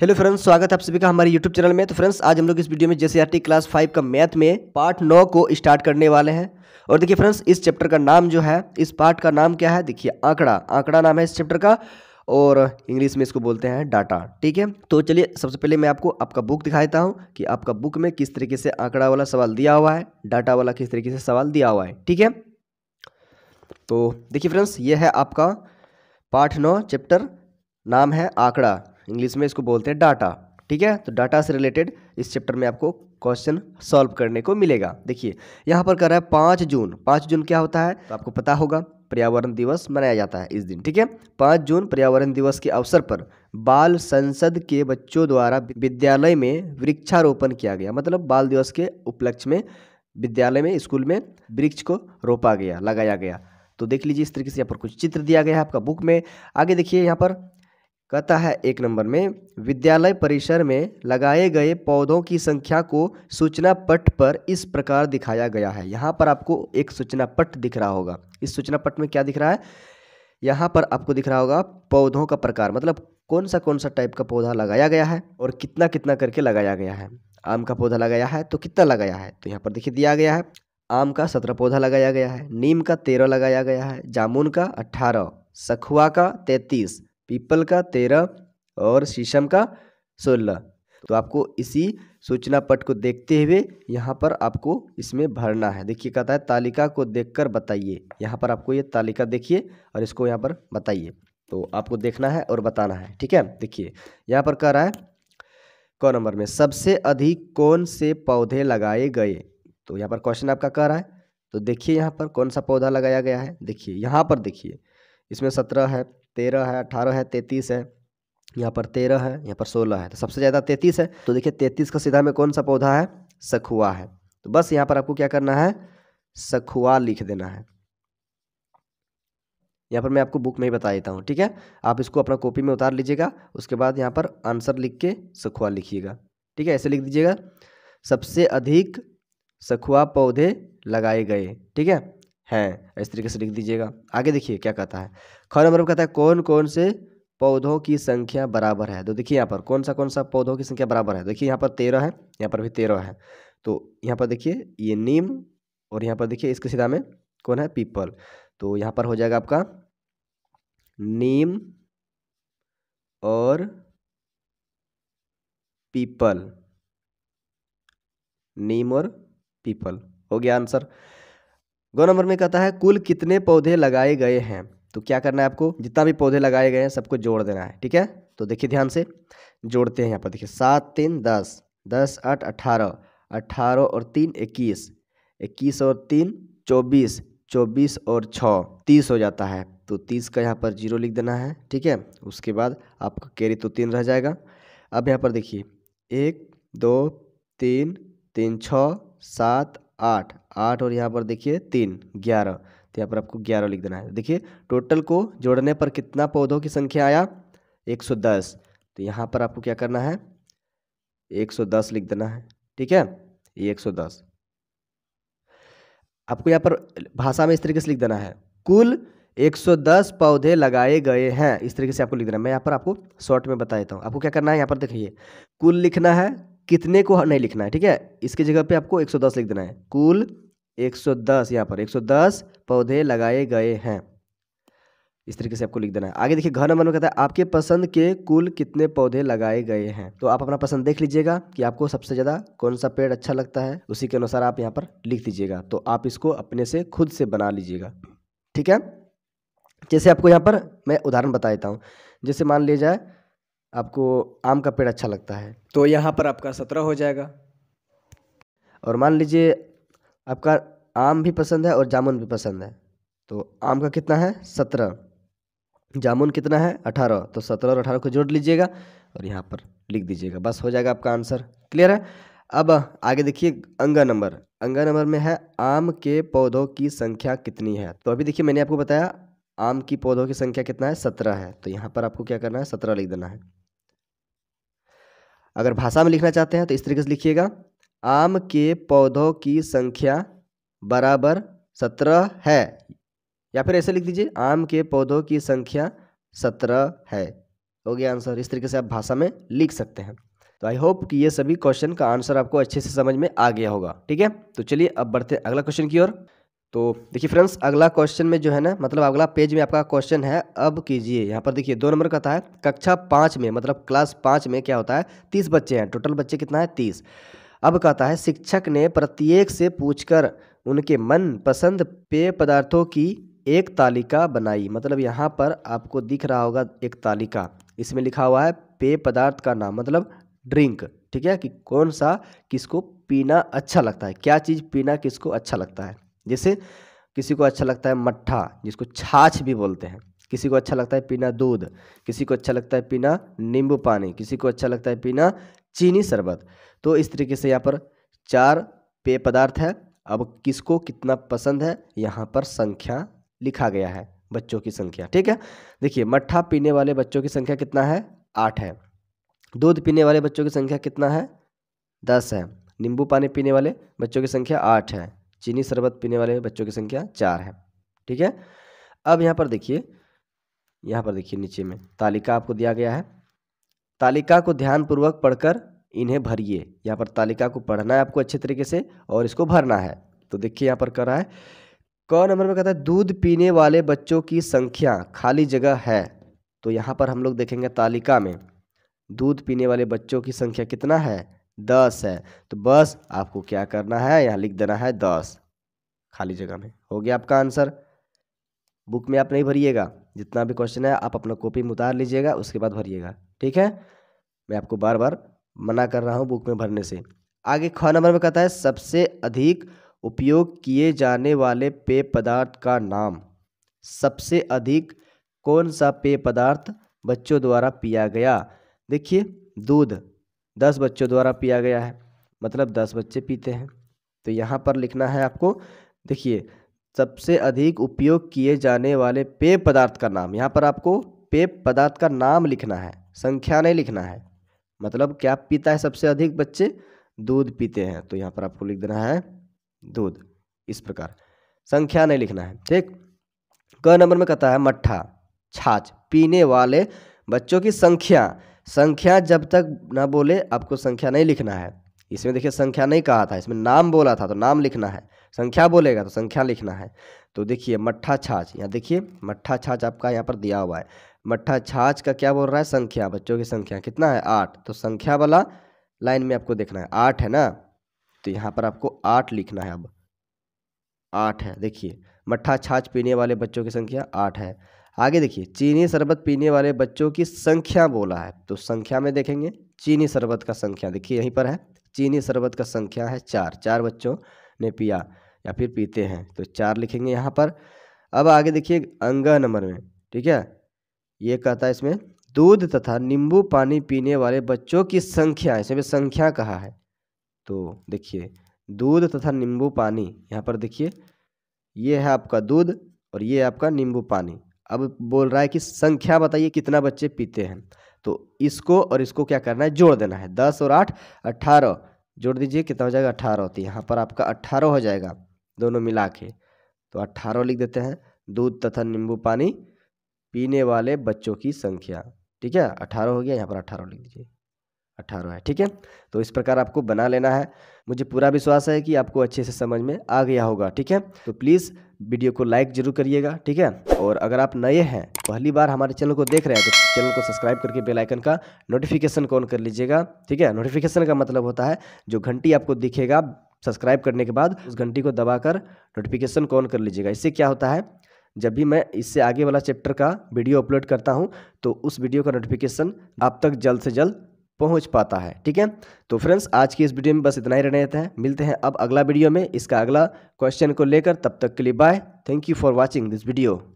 hello friends स्वागत है आप सभी का हमारे यूट्यूब चैनल में तो फ्रेंड्स आज हम लोग इस वीडियो में जेसीआरटी क्लास फाइव का मैथ में पार्ट नौ को स्टार्ट करने वाले हैं और देखिए फ्रेंड्स इस चैप्टर का नाम जो है इस पार्ट का नाम क्या है देखिए आंकड़ा आंकड़ा नाम है इस चैप्टर का और इंग्लिश में इसको बोलते हैं डाटा ठीक है तो चलिए सबसे पहले मैं आपको आपका बुक दिखाता हूँ कि आपका बुक में किस तरीके से आंकड़ा वाला सवाल दिया हुआ है डाटा वाला किस तरीके से सवाल दिया हुआ है ठीक है तो देखिए फ्रेंड्स ये है आपका पार्ट नौ चैप्टर नाम है आंकड़ा इंग्लिश में इसको बोलते हैं डाटा ठीक है तो डाटा से रिलेटेड इस चैप्टर में आपको क्वेश्चन सॉल्व करने को मिलेगा देखिए यहाँ पर कर रहा है पाँच जून पाँच जून क्या होता है तो आपको पता होगा पर्यावरण दिवस मनाया जाता है इस दिन ठीक है पाँच जून पर्यावरण दिवस के अवसर पर बाल संसद के बच्चों द्वारा विद्यालय में वृक्षारोपण किया गया मतलब बाल दिवस के उपलक्ष्य में विद्यालय में स्कूल में वृक्ष को रोपा गया लगाया गया तो देख लीजिए इस तरीके से यहाँ पर कुछ चित्र दिया गया है आपका बुक में आगे देखिए यहाँ पर कहता है एक नंबर में विद्यालय परिसर में लगाए गए पौधों की संख्या को सूचना पट पर इस प्रकार दिखाया गया है यहाँ पर आपको एक सूचना पट दिख रहा होगा इस सूचना पट में क्या दिख रहा है यहाँ पर आपको दिख रहा होगा पौधों का प्रकार मतलब कौन सा कौन सा टाइप का पौधा लगाया गया है और कितना कितना करके लगाया गया है आम का पौधा लगाया है तो कितना लगाया है तो यहाँ पर देखिए दिया गया है आम का सत्रह पौधा लगाया गया है नीम का तेरह लगाया गया है जामुन का अट्ठारह सखुआ का तैंतीस पीपल का तेरह और शीशम का सोलह तो आपको इसी सूचना पट को देखते हुए यहाँ पर आपको इसमें भरना है देखिए कहता है तालिका को देखकर बताइए यहाँ पर आपको ये तालिका देखिए और इसको यहाँ पर बताइए तो आपको देखना है और बताना है ठीक है देखिए यहाँ पर कह रहा है कौन नंबर में सबसे अधिक कौन से पौधे लगाए गए तो यहाँ पर क्वेश्चन आपका कह रहा है तो देखिए यहाँ पर कौन सा पौधा लगाया गया है देखिए यहाँ पर देखिए इसमें सत्रह है तेरह है अठारह है तैंतीस है यहाँ पर तेरह है यहाँ पर सोलह है तो सबसे ज़्यादा तैंतीस है तो देखिए तैंतीस का सीधा में कौन सा पौधा है सखुआ है तो बस यहाँ पर आपको क्या करना है सखुआ लिख देना है यहाँ पर मैं आपको बुक में ही बता देता हूँ ठीक है आप इसको अपना कॉपी में उतार लीजिएगा उसके बाद यहाँ पर आंसर लिख के सखुआ लिखिएगा ठीक है ऐसे लिख दीजिएगा सबसे अधिक सखुआ पौधे लगाए गए ठीक है हैं इस तरीके से लिख दीजिएगा आगे देखिए क्या कहता है ख नंबर में कहता है कौन कौन से पौधों की संख्या बराबर है तो देखिए यहाँ पर कौन सा कौन सा पौधों की संख्या बराबर है देखिए यहाँ पर तेरह है यहाँ पर भी तेरह है तो यहाँ पर देखिए ये नीम और यहाँ पर देखिए इसके सीधा में कौन है पीपल तो यहाँ पर हो जाएगा आपका नीम और पीपल नीम और पीपल हो गया आंसर गौ नंबर में कहता है कुल कितने पौधे लगाए गए हैं तो क्या करना है आपको जितना भी पौधे लगाए गए हैं सबको जोड़ देना है ठीक है तो देखिए ध्यान से जोड़ते हैं यहाँ पर देखिए सात तीन दस दस आठ अठारह अठारह और तीन इक्कीस इक्कीस और तीन चौबीस चौबीस और छः तीस हो जाता है तो तीस का यहाँ पर जीरो लिख देना है ठीक है उसके बाद आपका कैरी तो तीन रह जाएगा अब यहाँ पर देखिए एक दो तीन तीन छः सात आठ आठ और यहाँ पर देखिए तीन ग्यारह तो यहाँ पर आपको ग्यारह लिख देना है देखिए टोटल को जोड़ने पर कितना पौधों की संख्या आया एक सौ दस तो यहाँ पर आपको क्या करना है एक सौ दस लिख देना है ठीक है एक सौ दस आपको यहाँ पर भाषा में इस तरीके से लिख देना है कुल एक सौ दस पौधे लगाए गए हैं इस तरीके से आपको लिख देना है मैं यहाँ पर आपको शॉर्ट में बता देता हूँ आपको क्या करना है यहाँ पर देखिए कुल लिखना है कितने को नहीं लिखना है ठीक है इसकी जगह पे आपको 110 लिख देना है कुल 110 यहाँ पर 110 पौधे लगाए गए हैं इस तरीके से आपको लिख देना है आगे देखिए घर नंबर में कहता है आपके पसंद के कुल कितने पौधे लगाए गए हैं तो आप अपना पसंद देख लीजिएगा कि आपको सबसे ज़्यादा कौन सा पेड़ अच्छा लगता है उसी के अनुसार आप यहाँ पर लिख दीजिएगा तो आप इसको अपने से खुद से बना लीजिएगा ठीक है जैसे आपको यहाँ पर मैं उदाहरण बता देता हूँ जैसे मान लिया जाए आपको आम का पेड़ अच्छा लगता है तो यहाँ पर आपका सत्रह हो जाएगा और मान लीजिए आपका आम भी पसंद है और जामुन भी पसंद है तो आम का कितना है सत्रह जामुन कितना है अठारह तो सत्रह और अठारह को जोड़ लीजिएगा और यहाँ पर लिख दीजिएगा बस हो जाएगा आपका आंसर क्लियर है अब आगे देखिए अंगा नंबर अंगा नंबर में है आम के पौधों की संख्या कितनी है तो अभी देखिए मैंने आपको बताया आम की पौधों की संख्या कितना है सत्रह है तो यहाँ पर आपको क्या करना है सत्रह लिख देना है अगर भाषा में लिखना चाहते हैं तो इस तरीके से लिखिएगा आम के पौधों की संख्या बराबर सत्रह है या फिर ऐसे लिख दीजिए आम के पौधों की संख्या सत्रह है हो गया आंसर इस तरीके से आप भाषा में लिख सकते हैं तो आई होप कि ये सभी क्वेश्चन का आंसर आपको अच्छे से समझ में आ गया होगा ठीक है तो चलिए अब बढ़ते हैं अगला क्वेश्चन की ओर तो देखिए फ्रेंड्स अगला क्वेश्चन में जो है ना मतलब अगला पेज में आपका क्वेश्चन है अब कीजिए यहाँ पर देखिए दो नंबर का था कक्षा पाँच में मतलब क्लास पाँच में क्या होता है तीस बच्चे हैं टोटल बच्चे कितना है तीस अब कहता है शिक्षक ने प्रत्येक से पूछकर उनके मन पसंद पेय पदार्थों की एक तालिका बनाई मतलब यहाँ पर आपको दिख रहा होगा एक तालिका इसमें लिखा हुआ है पेय पदार्थ का नाम मतलब ड्रिंक ठीक है कि कौन सा किसको पीना अच्छा लगता है क्या चीज़ पीना किसको अच्छा लगता है जैसे किसी को अच्छा लगता है मट्ठा जिसको छाछ भी बोलते हैं किसी को अच्छा लगता है पीना दूध किसी को अच्छा लगता है पीना नींबू पानी किसी को अच्छा लगता है पीना चीनी शरबत तो इस तरीके से यहाँ पर चार पेय पदार्थ है अब किसको कितना पसंद है यहाँ पर संख्या लिखा गया है बच्चों की संख्या ठीक है देखिए मट्ठा पीने वाले बच्चों की संख्या कितना है आठ है दूध पीने वाले बच्चों की संख्या कितना है दस है नींबू पानी पीने वाले बच्चों की संख्या आठ है चीनी शरबत पीने वाले बच्चों की संख्या चार है ठीक है अब यहाँ पर देखिए यहाँ पर देखिए नीचे में तालिका आपको दिया गया है तालिका को ध्यानपूर्वक पढ़कर इन्हें भरिए यहाँ पर तालिका को पढ़ना है आपको अच्छे तरीके से और इसको भरना है तो देखिए यहाँ पर कर रहा है क नंबर में कहता है दूध पीने वाले बच्चों की संख्या खाली जगह है तो यहाँ पर हम लोग देखेंगे तालिका में दूध पीने वाले बच्चों की संख्या कितना है दस है तो बस आपको क्या करना है यहाँ लिख देना है दस खाली जगह में हो गया आपका आंसर बुक में आप नहीं भरिएगा जितना भी क्वेश्चन है आप अपना कॉपी में उतार लीजिएगा उसके बाद भरिएगा ठीक है मैं आपको बार बार मना कर रहा हूँ बुक में भरने से आगे ख नंबर में कहता है सबसे अधिक उपयोग किए जाने वाले पेय पदार्थ का नाम सबसे अधिक कौन सा पेय पदार्थ बच्चों द्वारा पिया गया देखिए दूध दस बच्चों द्वारा पिया गया है मतलब दस बच्चे पीते हैं तो यहाँ पर लिखना है आपको देखिए सबसे अधिक उपयोग किए जाने वाले पेय पदार्थ का नाम यहाँ पर आपको पेय पदार्थ का नाम लिखना है संख्या नहीं लिखना है मतलब क्या पीता है सबसे अधिक बच्चे दूध पीते हैं तो यहाँ पर आपको लिख देना है दूध इस प्रकार संख्या नहीं लिखना है ठीक क नंबर में कहता है मट्ठा छाछ पीने वाले बच्चों की संख्या संख्या जब तक ना बोले आपको संख्या नहीं लिखना है इसमें देखिए संख्या नहीं कहा था इसमें नाम बोला था तो नाम लिखना है संख्या बोलेगा तो संख्या लिखना है तो देखिए मट्ठा छाछ यहाँ देखिए मट्ठा छाछ आपका यहाँ पर दिया हुआ है मट्ठा छाछ का क्या बोल रहा है संख्या बच्चों की संख्या कितना है आठ तो संख्या वाला लाइन में आपको देखना है आठ है ना तो यहाँ पर आपको आठ लिखना है अब आठ है देखिए मट्ठा छाछ पीने वाले बच्चों की संख्या आठ है आगे देखिए चीनी शरबत पीने वाले बच्चों की संख्या बोला है तो संख्या में देखेंगे चीनी शरबत का संख्या देखिए यहीं पर है चीनी शरबत का संख्या है चार चार बच्चों ने पिया या फिर पीते हैं तो चार लिखेंगे यहाँ पर अब आगे देखिए अंग नंबर में ठीक है ये कहता है इसमें दूध तथा नींबू पानी पीने वाले बच्चों की संख्या इसमें संख्या कहा है तो देखिए दूध तथा नींबू पानी यहाँ पर देखिए ये है आपका दूध और ये आपका नींबू पानी अब बोल रहा है कि संख्या बताइए कितना बच्चे पीते हैं तो इसको और इसको क्या करना है जोड़ देना है दस और आठ अट्ठारह जोड़ दीजिए कितना हो जाएगा अठारह होती है यहाँ पर आपका अट्ठारह हो जाएगा दोनों मिला के तो अट्ठारह लिख देते हैं दूध तथा नींबू पानी पीने वाले बच्चों की संख्या ठीक है अठारह हो गया यहाँ पर अठारह लिख दीजिए अट्ठारह है ठीक है तो इस प्रकार आपको बना लेना है मुझे पूरा विश्वास है कि आपको अच्छे से समझ में आ गया होगा ठीक है तो प्लीज़ वीडियो को लाइक जरूर करिएगा ठीक है और अगर आप नए हैं पहली बार हमारे चैनल को देख रहे हैं तो चैनल को सब्सक्राइब करके बेल आइकन का नोटिफिकेशन ऑन कर लीजिएगा ठीक है नोटिफिकेशन का मतलब होता है जो घंटी आपको दिखेगा सब्सक्राइब करने के बाद उस घंटी को दबाकर नोटिफिकेशन ऑन कर लीजिएगा इससे क्या होता है जब भी मैं इससे आगे वाला चैप्टर का वीडियो अपलोड करता हूँ तो उस वीडियो का नोटिफिकेशन आप तक जल्द से जल्द पहुंच पाता है ठीक है तो फ्रेंड्स आज की इस वीडियो में बस इतना ही रहने देते हैं मिलते हैं अब अगला वीडियो में इसका अगला क्वेश्चन को लेकर तब तक के लिए bye thank you for watching this video